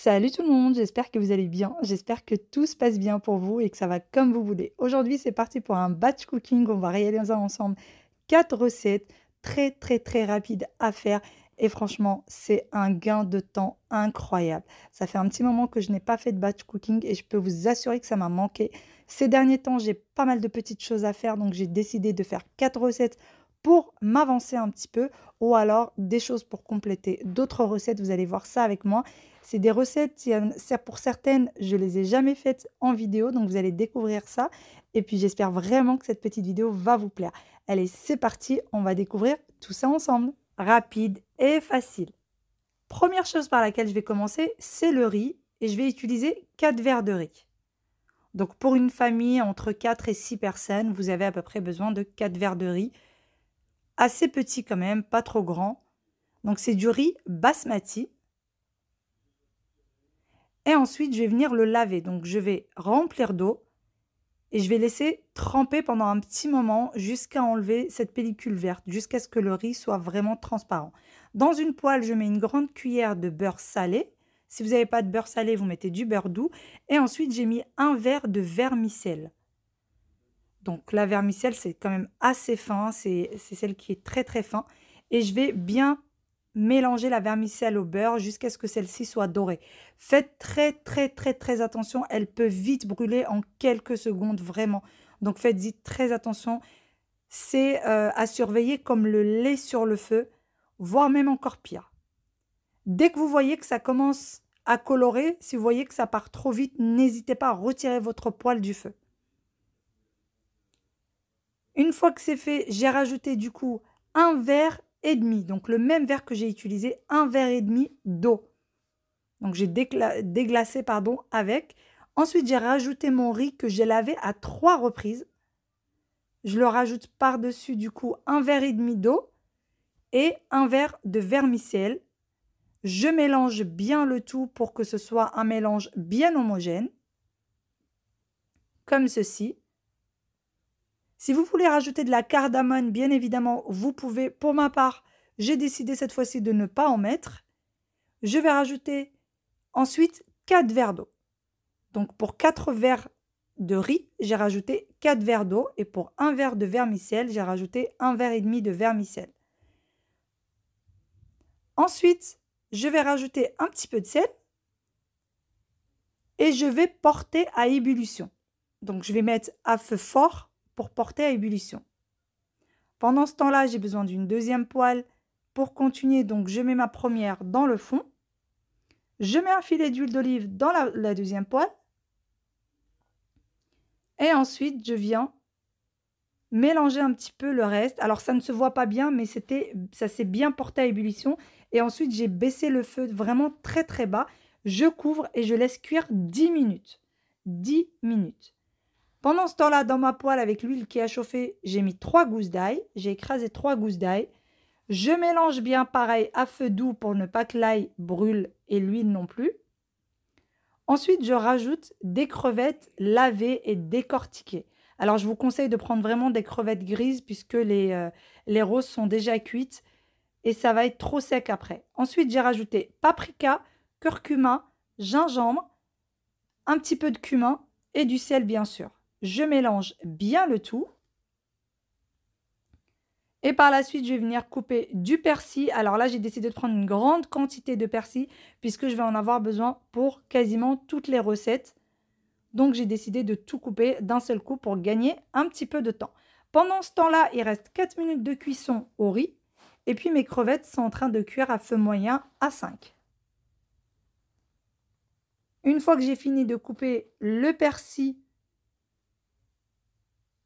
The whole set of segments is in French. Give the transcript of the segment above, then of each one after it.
Salut tout le monde, j'espère que vous allez bien, j'espère que tout se passe bien pour vous et que ça va comme vous voulez. Aujourd'hui c'est parti pour un batch cooking, on va réaliser ensemble 4 recettes très très très rapides à faire et franchement, c'est un gain de temps incroyable. Ça fait un petit moment que je n'ai pas fait de batch cooking et je peux vous assurer que ça m'a manqué. Ces derniers temps, j'ai pas mal de petites choses à faire, donc j'ai décidé de faire quatre recettes pour m'avancer un petit peu ou alors des choses pour compléter d'autres recettes. Vous allez voir ça avec moi. C'est des recettes, pour certaines, je les ai jamais faites en vidéo, donc vous allez découvrir ça. Et puis j'espère vraiment que cette petite vidéo va vous plaire. Allez, c'est parti, on va découvrir tout ça ensemble. Rapide et facile. Première chose par laquelle je vais commencer, c'est le riz. Et je vais utiliser 4 verres de riz. Donc pour une famille entre 4 et 6 personnes, vous avez à peu près besoin de 4 verres de riz. Assez petit quand même, pas trop grand. Donc c'est du riz basmati. Et ensuite, je vais venir le laver. Donc, je vais remplir d'eau et je vais laisser tremper pendant un petit moment jusqu'à enlever cette pellicule verte, jusqu'à ce que le riz soit vraiment transparent. Dans une poêle, je mets une grande cuillère de beurre salé. Si vous n'avez pas de beurre salé, vous mettez du beurre doux. Et ensuite, j'ai mis un verre de vermicelle. Donc la vermicelle, c'est quand même assez fin, c'est celle qui est très très fin. Et je vais bien Mélangez la vermicelle au beurre jusqu'à ce que celle-ci soit dorée. Faites très très très très attention, elle peut vite brûler en quelques secondes vraiment. Donc faites-y très attention. C'est euh, à surveiller comme le lait sur le feu, voire même encore pire. Dès que vous voyez que ça commence à colorer, si vous voyez que ça part trop vite, n'hésitez pas à retirer votre poêle du feu. Une fois que c'est fait, j'ai rajouté du coup un verre et demi. Donc le même verre que j'ai utilisé, un verre et demi d'eau. Donc j'ai déglacé pardon avec. Ensuite, j'ai rajouté mon riz que j'ai lavé à trois reprises. Je le rajoute par-dessus du coup un verre et demi d'eau et un verre de vermicelle. Je mélange bien le tout pour que ce soit un mélange bien homogène, comme ceci. Si vous voulez rajouter de la cardamone, bien évidemment, vous pouvez. Pour ma part, j'ai décidé cette fois-ci de ne pas en mettre. Je vais rajouter ensuite 4 verres d'eau. Donc pour 4 verres de riz, j'ai rajouté 4 verres d'eau et pour 1 verre de vermicelle, j'ai rajouté 1 verre et demi de vermicelle. Ensuite, je vais rajouter un petit peu de sel et je vais porter à ébullition. Donc je vais mettre à feu fort porter à ébullition. Pendant ce temps-là, j'ai besoin d'une deuxième poêle. Pour continuer, donc je mets ma première dans le fond. Je mets un filet d'huile d'olive dans la, deuxième poêle. Et ensuite, je viens mélanger un petit peu le reste. Alors ça ne se voit pas bien, mais c'était ça s'est bien porté à ébullition. Et ensuite, j'ai baissé le feu vraiment très très bas. Je couvre et je laisse cuire 10 minutes. dix minutes. Pendant ce temps-là, dans ma poêle avec l'huile qui a chauffé, j'ai mis trois gousses d'ail. J'ai écrasé trois gousses d'ail. Je mélange bien pareil à feu doux pour ne pas que l'ail brûle et l'huile non plus. Ensuite, je rajoute des crevettes lavées et décortiquées. Alors, je vous conseille de prendre vraiment des crevettes grises puisque les, euh, les roses sont déjà cuites et ça va être trop sec après. Ensuite, j'ai rajouté paprika, curcuma, gingembre, un petit peu de cumin et du sel bien sûr je mélange bien le tout. Et par la suite, je vais venir couper du persil. Alors là, j'ai décidé de prendre une grande quantité de persil puisque je vais en avoir besoin pour quasiment toutes les recettes. Donc, j'ai décidé de tout couper d'un seul coup pour gagner un petit peu de temps. Pendant ce temps-là, il reste 4 minutes de cuisson au riz. Et puis, mes crevettes sont en train de cuire à feu moyen à 5. Une fois que j'ai fini de couper le persil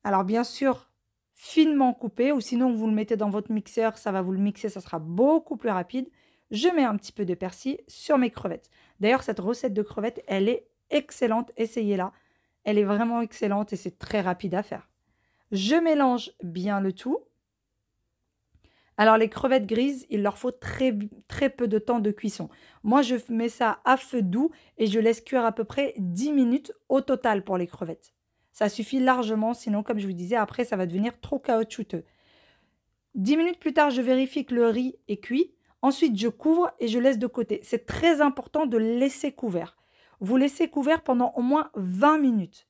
alors bien sûr, finement coupé, ou sinon vous le mettez dans votre mixeur, ça va vous le mixer, ça sera beaucoup plus rapide. Je mets un petit peu de persil sur mes crevettes. D'ailleurs, cette recette de crevettes, elle est excellente, essayez-la. Elle est vraiment excellente et c'est très rapide à faire. Je mélange bien le tout. Alors les crevettes grises, il leur faut très, très peu de temps de cuisson. Moi, je mets ça à feu doux et je laisse cuire à peu près 10 minutes au total pour les crevettes ça suffit largement, sinon comme je vous disais, après ça va devenir trop caoutchouteux. 10 minutes plus tard, je vérifie que le riz est cuit. Ensuite, je couvre et je laisse de côté. C'est très important de laisser couvert. Vous laissez couvert pendant au moins 20 minutes.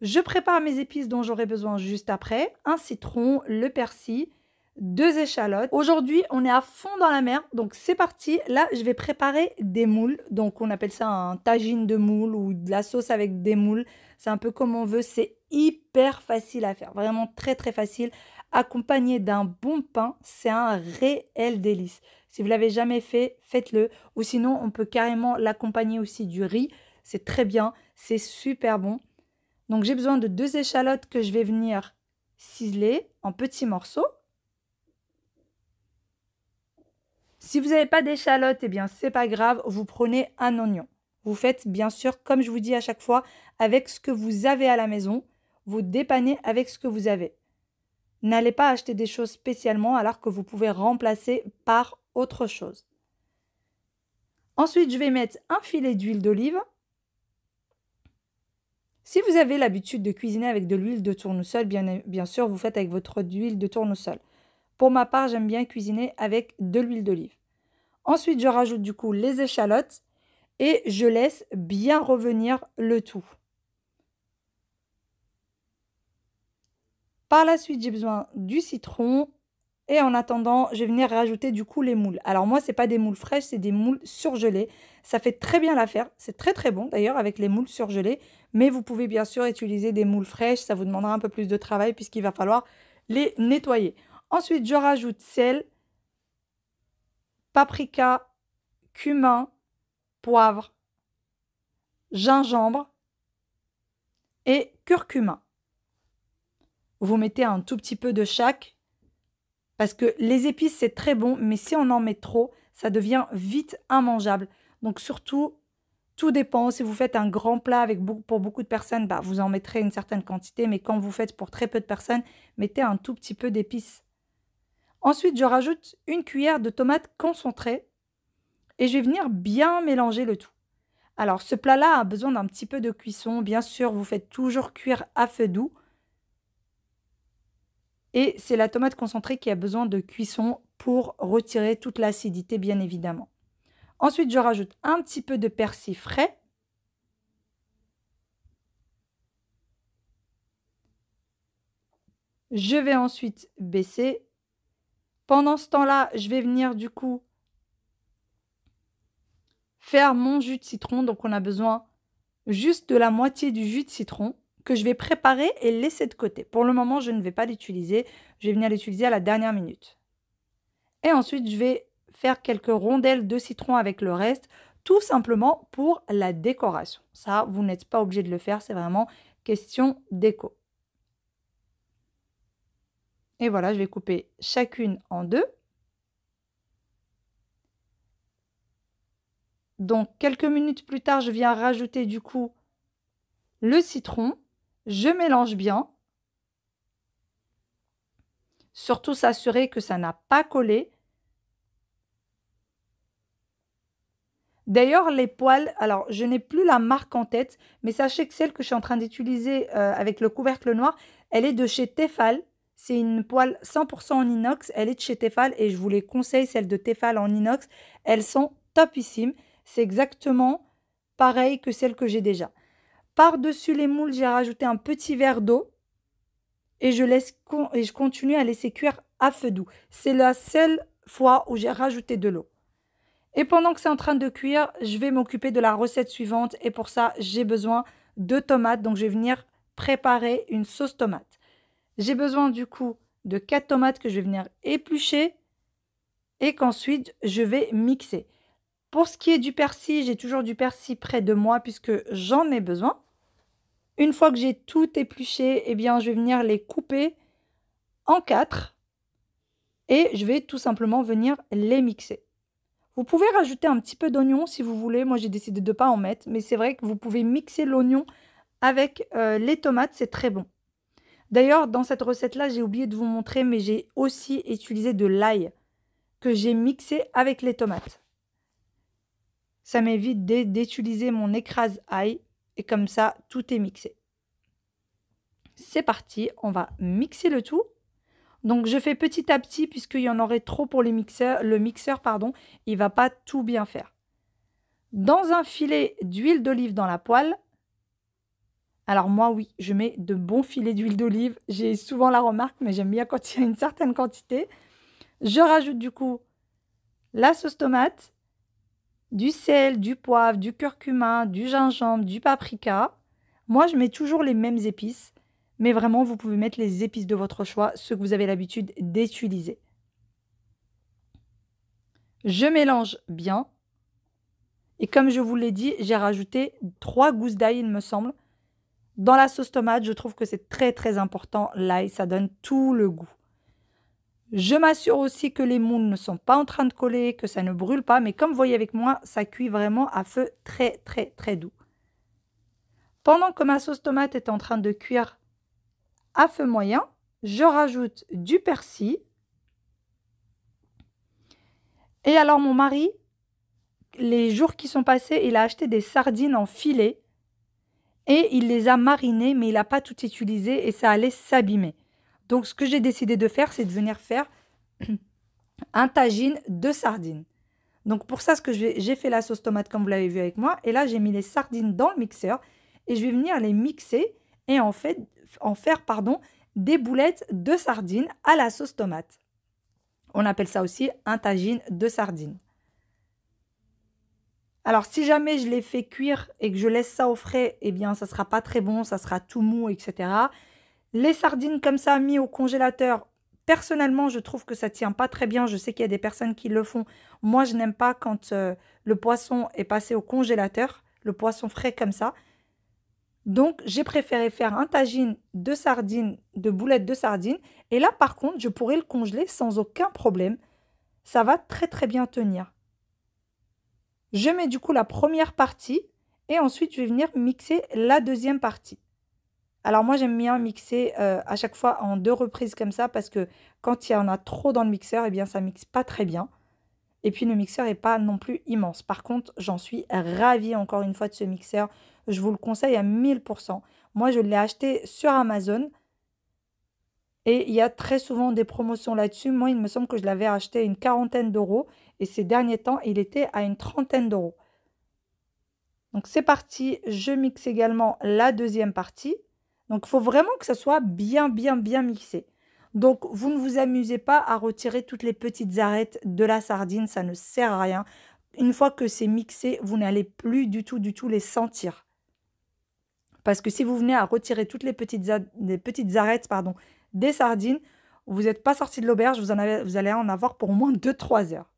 Je prépare mes épices dont j'aurai besoin juste après, un citron, le persil, deux échalotes. Aujourd'hui, on est à fond dans la mer, donc c'est parti. Là, je vais préparer des moules. Donc, on appelle ça un tagine de moules ou de la sauce avec des moules. C'est un peu comme on veut. C'est hyper facile à faire, vraiment très très facile. Accompagné d'un bon pain, c'est un réel délice. Si vous l'avez jamais fait, faites-le. Ou sinon, on peut carrément l'accompagner aussi du riz. C'est très bien, c'est super bon. Donc, j'ai besoin de deux échalotes que je vais venir ciseler en petits morceaux. Si vous n'avez pas d'échalote, ce eh bien c'est pas grave, vous prenez un oignon. Vous faites bien sûr, comme je vous dis à chaque fois, avec ce que vous avez à la maison, vous dépannez avec ce que vous avez. N'allez pas acheter des choses spécialement alors que vous pouvez remplacer par autre chose. Ensuite, je vais mettre un filet d'huile d'olive. Si vous avez l'habitude de cuisiner avec de l'huile de tournesol, bien, bien sûr, vous faites avec votre huile de tournesol. Pour ma part, j'aime bien cuisiner avec de l'huile d'olive. Ensuite, je rajoute du coup les échalotes et je laisse bien revenir le tout. Par la suite, j'ai besoin du citron et en attendant, je vais venir rajouter du coup les moules. Alors moi, ce n'est pas des moules fraîches, c'est des moules surgelées. Ça fait très bien l'affaire. C'est très très bon d'ailleurs avec les moules surgelées. Mais vous pouvez bien sûr utiliser des moules fraîches. Ça vous demandera un peu plus de travail puisqu'il va falloir les nettoyer. Ensuite, je rajoute sel, paprika, cumin, poivre, gingembre et curcuma. Vous mettez un tout petit peu de chaque parce que les épices c'est très bon, mais si on en met trop, ça devient vite immangeable. Donc surtout, tout dépend. Si vous faites un grand plat avec pour beaucoup de personnes, bah, vous en mettrez une certaine quantité, mais quand vous faites pour très peu de personnes, mettez un tout petit peu d'épices. Ensuite, je rajoute une cuillère de tomate concentrée et je vais venir bien mélanger le tout. Alors, ce plat-là a besoin d'un petit peu de cuisson. Bien sûr, vous faites toujours cuire à feu doux. Et c'est la tomate concentrée qui a besoin de cuisson pour retirer toute l'acidité, bien évidemment. Ensuite, je rajoute un petit peu de persil frais. Je vais ensuite baisser pendant ce temps-là, je vais venir du coup faire mon jus de citron. Donc on a besoin juste de la moitié du jus de citron que je vais préparer et laisser de côté. Pour le moment, je ne vais pas l'utiliser. Je vais venir l'utiliser à la dernière minute. Et ensuite, je vais faire quelques rondelles de citron avec le reste, tout simplement pour la décoration. Ça, vous n'êtes pas obligé de le faire, c'est vraiment question déco. Et voilà, je vais couper chacune en deux. Donc, quelques minutes plus tard, je viens rajouter du coup le citron. Je mélange bien. Surtout s'assurer que ça n'a pas collé. D'ailleurs, les poils, alors je n'ai plus la marque en tête, mais sachez que celle que je suis en train d'utiliser euh, avec le couvercle noir, elle est de chez Tefal. C'est une poêle 100% en inox. Elle est de chez Tefal et je vous les conseille, celles de Tefal en inox. Elles sont topissimes. C'est exactement pareil que celles que j'ai déjà. Par-dessus les moules, j'ai rajouté un petit verre d'eau et je, laisse et je continue à laisser cuire à feu doux. C'est la seule fois où j'ai rajouté de l'eau. Et pendant que c'est en train de cuire, je vais m'occuper de la recette suivante et pour ça, j'ai besoin de tomates. Donc, je vais venir préparer une sauce tomate. J'ai besoin du coup de 4 tomates que je vais venir éplucher et qu'ensuite je vais mixer. Pour ce qui est du persil, j'ai toujours du persil près de moi puisque j'en ai besoin. Une fois que j'ai tout épluché, eh bien, je vais venir les couper en quatre et je vais tout simplement venir les mixer. Vous pouvez rajouter un petit peu d'oignon si vous voulez. Moi, j'ai décidé de ne pas en mettre, mais c'est vrai que vous pouvez mixer l'oignon avec euh, les tomates, c'est très bon. D'ailleurs, dans cette recette-là, j'ai oublié de vous montrer, mais j'ai aussi utilisé de l'ail que j'ai mixé avec les tomates. Ça m'évite d'utiliser mon écrase ail et comme ça, tout est mixé. C'est parti, on va mixer le tout. Donc je fais petit à petit puisqu'il y en aurait trop pour les mixeurs, le mixeur, pardon, il va pas tout bien faire. Dans un filet d'huile d'olive dans la poêle, alors moi, oui, je mets de bons filets d'huile d'olive. J'ai souvent la remarque, mais j'aime bien quand il y a une certaine quantité. Je rajoute du coup la sauce tomate, du sel, du poivre, du curcuma, du gingembre, du paprika. Moi, je mets toujours les mêmes épices, mais vraiment, vous pouvez mettre les épices de votre choix, ceux que vous avez l'habitude d'utiliser. Je mélange bien. Et comme je vous l'ai dit, j'ai rajouté trois gousses d'ail, il me semble. Dans la sauce tomate, je trouve que c'est très très important l'ail, ça donne tout le goût. Je m'assure aussi que les moules ne sont pas en train de coller, que ça ne brûle pas, mais comme vous voyez avec moi, ça cuit vraiment à feu très très très doux. Pendant que ma sauce tomate est en train de cuire à feu moyen, je rajoute du persil. Et alors mon mari, les jours qui sont passés, il a acheté des sardines en filet et il les a marinés, mais il n'a pas tout utilisé et ça allait s'abîmer. Donc ce que j'ai décidé de faire, c'est de venir faire un tagine de sardines. Donc pour ça, ce que j'ai fait la sauce tomate comme vous l'avez vu avec moi, et là j'ai mis les sardines dans le mixeur et je vais venir les mixer et en, fait, en faire pardon, des boulettes de sardines à la sauce tomate. On appelle ça aussi un tagine de sardines. Alors, si jamais je les fais cuire et que je laisse ça au frais, eh bien, ça sera pas très bon, ça sera tout mou, etc. Les sardines comme ça, mis au congélateur, personnellement, je trouve que ça tient pas très bien. Je sais qu'il y a des personnes qui le font. Moi, je n'aime pas quand euh, le poisson est passé au congélateur, le poisson frais comme ça. Donc, j'ai préféré faire un tagine de sardines, de boulettes de sardines. Et là, par contre, je pourrais le congeler sans aucun problème. Ça va très, très bien tenir. Je mets du coup la première partie et ensuite je vais venir mixer la deuxième partie. Alors moi j'aime bien mixer euh, à chaque fois en deux reprises comme ça parce que quand il y en a trop dans le mixeur, eh bien ça mixe pas très bien. Et puis le mixeur n'est pas non plus immense. Par contre, j'en suis ravie encore une fois de ce mixeur. Je vous le conseille à 1000%. Moi, je l'ai acheté sur Amazon. Et il y a très souvent des promotions là-dessus. Moi, il me semble que je l'avais acheté une quarantaine d'euros. Et ces derniers temps, il était à une trentaine d'euros. Donc c'est parti. Je mixe également la deuxième partie. Donc il faut vraiment que ça soit bien, bien, bien mixé. Donc vous ne vous amusez pas à retirer toutes les petites arêtes de la sardine. Ça ne sert à rien. Une fois que c'est mixé, vous n'allez plus du tout, du tout les sentir. Parce que si vous venez à retirer toutes les petites, les petites arêtes, pardon, des sardines. Vous n'êtes pas sorti de l'auberge, vous, vous allez en avoir pour au moins 2-3 heures.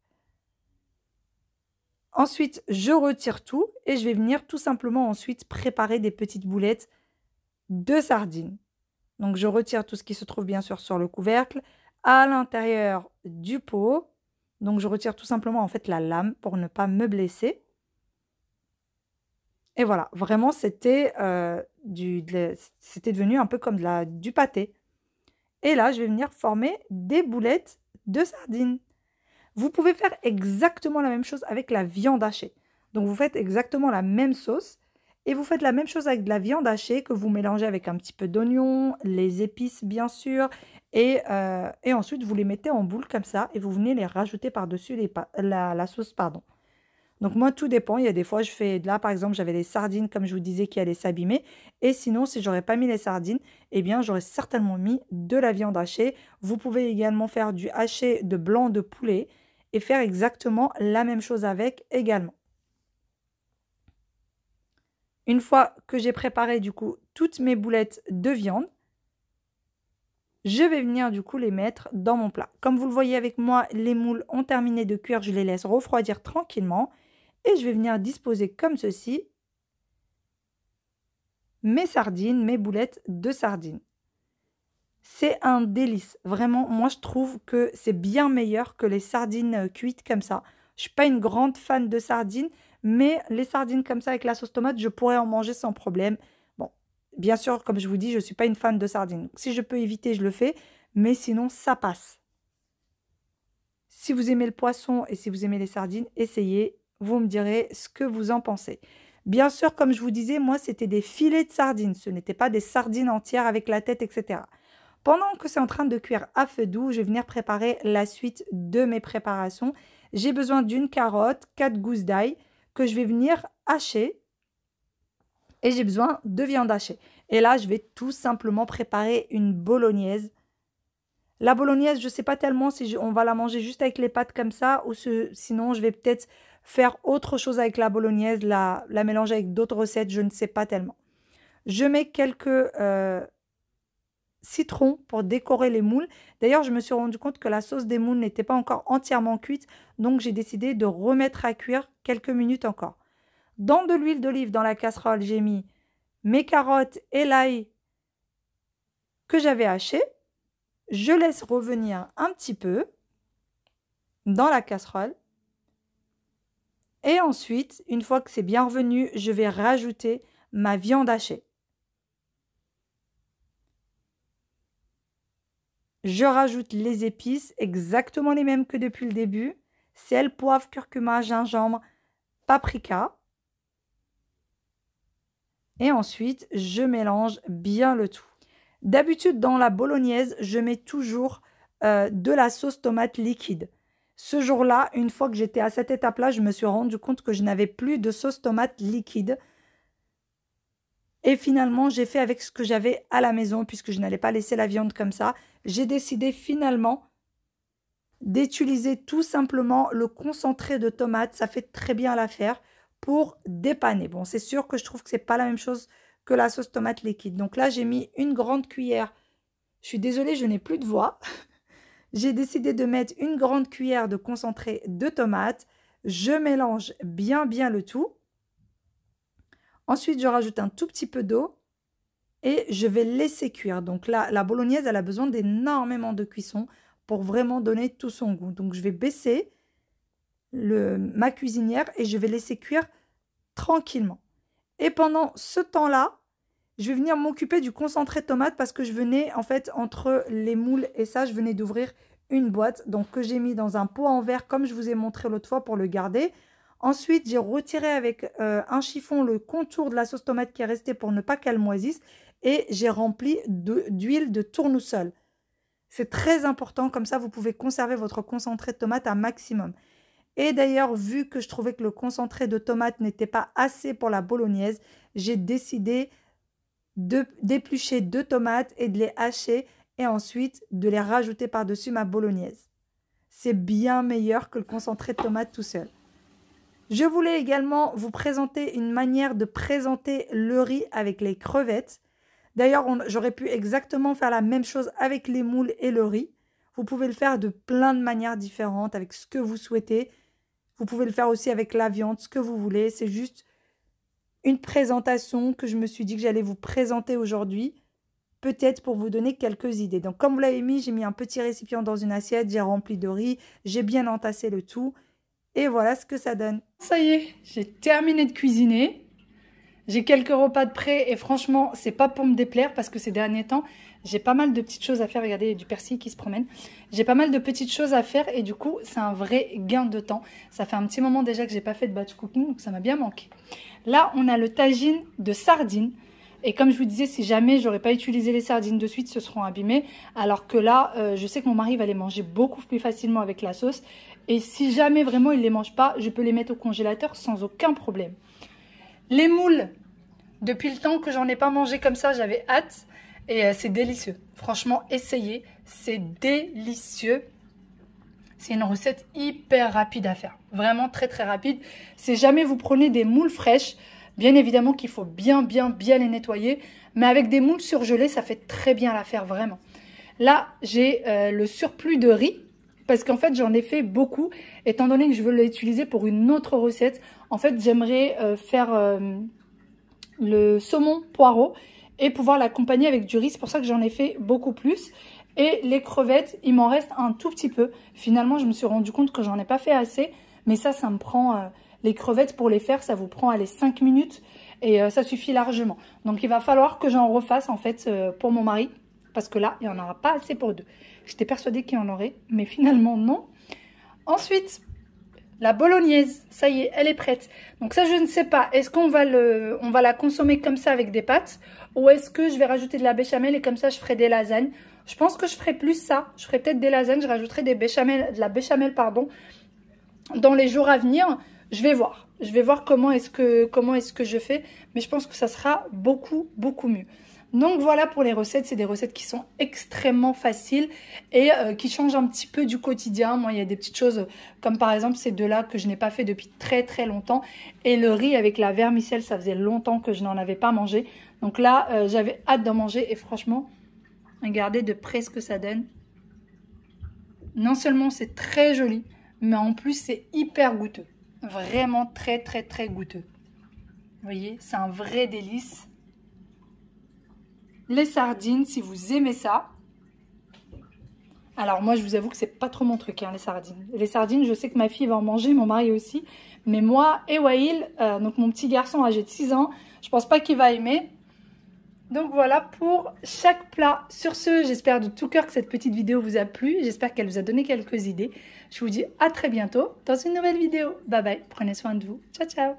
Ensuite, je retire tout et je vais venir tout simplement ensuite préparer des petites boulettes de sardines. Donc je retire tout ce qui se trouve bien sûr sur le couvercle à l'intérieur du pot. Donc je retire tout simplement en fait la lame pour ne pas me blesser. Et voilà, vraiment c'était euh, c'était devenu un peu comme la, du pâté. Et là, je vais venir former des boulettes de sardines. Vous pouvez faire exactement la même chose avec la viande hachée. Donc vous faites exactement la même sauce et vous faites la même chose avec de la viande hachée que vous mélangez avec un petit peu d'oignon, les épices bien sûr, et, euh, ensuite vous les mettez en boule comme ça et vous venez les rajouter par-dessus la, la sauce. pardon. Donc moi, tout dépend. Il y a des fois, je fais de là, par exemple, j'avais des sardines, comme je vous disais, qui allaient s'abîmer. Et sinon, si j'aurais pas mis les sardines, eh bien, j'aurais certainement mis de la viande hachée. Vous pouvez également faire du haché de blanc de poulet et faire exactement la même chose avec également. Une fois que j'ai préparé du coup toutes mes boulettes de viande, je vais venir du coup les mettre dans mon plat. Comme vous le voyez avec moi, les moules ont terminé de cuire, je les laisse refroidir tranquillement et je vais venir disposer comme ceci mes sardines, mes boulettes de sardines. C'est un délice. Vraiment, moi je trouve que c'est bien meilleur que les sardines cuites comme ça. Je suis pas une grande fan de sardines, mais les sardines comme ça avec la sauce tomate, je pourrais en manger sans problème. Bon, bien sûr, comme je vous dis, je ne suis pas une fan de sardines. si je peux éviter, je le fais, mais sinon ça passe. Si vous aimez le poisson et si vous aimez les sardines, essayez vous me direz ce que vous en pensez. Bien sûr, comme je vous disais, moi, c'était des filets de sardines. Ce n'était pas des sardines entières avec la tête, etc. Pendant que c'est en train de cuire à feu doux, je vais venir préparer la suite de mes préparations. J'ai besoin d'une carotte, 4 gousses d'ail que je vais venir hacher. Et j'ai besoin de viande hachée. Et là, je vais tout simplement préparer une bolognaise. La bolognaise, je ne sais pas tellement si on va la manger juste avec les pâtes comme ça ou sinon je vais peut-être Faire autre chose avec la bolognaise, la, la mélanger avec d'autres recettes, je ne sais pas tellement. Je mets quelques euh, citrons pour décorer les moules. D'ailleurs, je me suis rendu compte que la sauce des moules n'était pas encore entièrement cuite, donc j'ai décidé de remettre à cuire quelques minutes encore. Dans de l'huile d'olive dans la casserole, j'ai mis mes carottes et l'ail que j'avais haché. Je laisse revenir un petit peu dans la casserole. Et ensuite, une fois que c'est bien revenu, je vais rajouter ma viande hachée. Je rajoute les épices, exactement les mêmes que depuis le début. Sel, poivre, curcuma, gingembre, paprika. Et ensuite, je mélange bien le tout. D'habitude, dans la bolognaise, je mets toujours euh, de la sauce tomate liquide. Ce jour-là, une fois que j'étais à cette étape-là, je me suis rendu compte que je n'avais plus de sauce tomate liquide. Et finalement, j'ai fait avec ce que j'avais à la maison, puisque je n'allais pas laisser la viande comme ça. J'ai décidé finalement d'utiliser tout simplement le concentré de tomate. Ça fait très bien l'affaire pour dépanner. Bon, c'est sûr que je trouve que ce n'est pas la même chose que la sauce tomate liquide. Donc là, j'ai mis une grande cuillère. Je suis désolée, je n'ai plus de voix. J'ai décidé de mettre une grande cuillère de concentré de tomates. Je mélange bien bien le tout. Ensuite, je rajoute un tout petit peu d'eau et je vais laisser cuire. Donc là, la bolognaise, elle a besoin d'énormément de cuisson pour vraiment donner tout son goût. Donc je vais baisser le, ma cuisinière et je vais laisser cuire tranquillement. Et pendant ce temps-là, je vais venir m'occuper du concentré de tomate parce que je venais en fait entre les moules et ça je venais d'ouvrir une boîte donc que j'ai mis dans un pot en verre comme je vous ai montré l'autre fois pour le garder. Ensuite j'ai retiré avec euh, un chiffon le contour de la sauce tomate qui est restée pour ne pas qu'elle moisisse et j'ai rempli d'huile de, tournesol. C'est très important comme ça vous pouvez conserver votre concentré de tomate un maximum. Et d'ailleurs, vu que je trouvais que le concentré de tomate n'était pas assez pour la bolognaise, j'ai décidé d'éplucher deux tomates et de les hacher et ensuite de les rajouter par-dessus ma bolognaise. C'est bien meilleur que le concentré de tomate tout seul. Je voulais également vous présenter une manière de présenter le riz avec les crevettes. D'ailleurs, j'aurais pu exactement faire la même chose avec les moules et le riz. Vous pouvez le faire de plein de manières différentes, avec ce que vous souhaitez. Vous pouvez le faire aussi avec la viande, ce que vous voulez. C'est juste une présentation que je me suis dit que j'allais vous présenter aujourd'hui, peut-être pour vous donner quelques idées. Donc comme vous l'avez mis, j'ai mis un petit récipient dans une assiette, j'ai rempli de riz, j'ai bien entassé le tout. Et voilà ce que ça donne. Ça y est, j'ai terminé de cuisiner. J'ai quelques repas de près et franchement, c'est pas pour me déplaire parce que ces derniers temps, j'ai pas mal de petites choses à faire. Regardez, il y a du persil qui se promène. J'ai pas mal de petites choses à faire et du coup, c'est un vrai gain de temps. Ça fait un petit moment déjà que je n'ai pas fait de batch cooking, donc ça m'a bien manqué. Là, on a le tagine de sardines. Et comme je vous disais, si jamais j'aurais pas utilisé les sardines de suite, ce seront abîmées. Alors que là, euh, je sais que mon mari va les manger beaucoup plus facilement avec la sauce. Et si jamais vraiment il les mange pas, je peux les mettre au congélateur sans aucun problème. Les moules, depuis le temps que j'en ai pas mangé comme ça, j'avais hâte. Et euh, c'est délicieux. Franchement, essayez. C'est délicieux. C'est une recette hyper rapide à faire. Vraiment très très rapide. Si jamais vous prenez des moules fraîches, bien évidemment qu'il faut bien bien bien les nettoyer. Mais avec des moules surgelées, ça fait très bien l'affaire vraiment. Là, j'ai euh, le surplus de riz. Parce qu'en fait, j'en ai fait beaucoup. Étant donné que je veux l'utiliser pour une autre recette, en fait, j'aimerais euh, faire le saumon poireau et pouvoir l'accompagner avec du riz. C'est pour ça que j'en ai fait beaucoup plus. Et les crevettes, il m'en reste un tout petit peu. Finalement, je me suis rendu compte que j'en ai pas fait assez. Mais ça, ça me prend... Euh, les crevettes, pour les faire, ça vous prend les 5 minutes. Et euh, ça suffit largement. Donc, il va falloir que j'en refasse, en fait, euh, pour mon mari. Parce que là, il n'y en aura pas assez pour deux. J'étais persuadée qu'il y en aurait. Mais finalement, non. Ensuite, la bolognaise, ça y est, elle est prête. Donc ça, je ne sais pas, est-ce qu'on va, va la consommer comme ça avec des pâtes ou est-ce que je vais rajouter de la béchamel et comme ça, je ferai des lasagnes Je pense que je ferai plus ça, je ferai peut-être des lasagnes, je rajouterai des béchamel, de la béchamel pardon, dans les jours à venir. Je vais voir, je vais voir comment comment est -ce que je fais, mais je pense que ça sera beaucoup, beaucoup mieux. Donc voilà pour les recettes, c'est des recettes qui sont extrêmement faciles et euh, qui changent un petit peu du quotidien. Moi, il y a des petites choses comme par exemple ces deux-là que je n'ai pas fait depuis très très longtemps. Et le riz avec la vermicelle, ça faisait longtemps que je n'en avais pas mangé. Donc là, euh, j'avais hâte d'en manger et franchement, regardez de près ce que ça donne. Non seulement c'est très joli, mais en plus c'est hyper goûteux. Vraiment très très très goûteux. Vous voyez, c'est un vrai délice les sardines si vous aimez ça. Alors moi, je vous avoue que c'est pas trop mon truc, hein, les sardines. Les sardines, je sais que ma fille va en manger, mon mari aussi. Mais moi, Ewail, euh, donc mon petit garçon âgé de 6 ans, je pense pas qu'il va aimer. Donc voilà pour chaque plat. Sur ce, j'espère de tout cœur que cette petite vidéo vous a plu. J'espère qu'elle vous a donné quelques idées. Je vous dis à très bientôt dans une nouvelle vidéo. Bye bye, prenez soin de vous. Ciao, ciao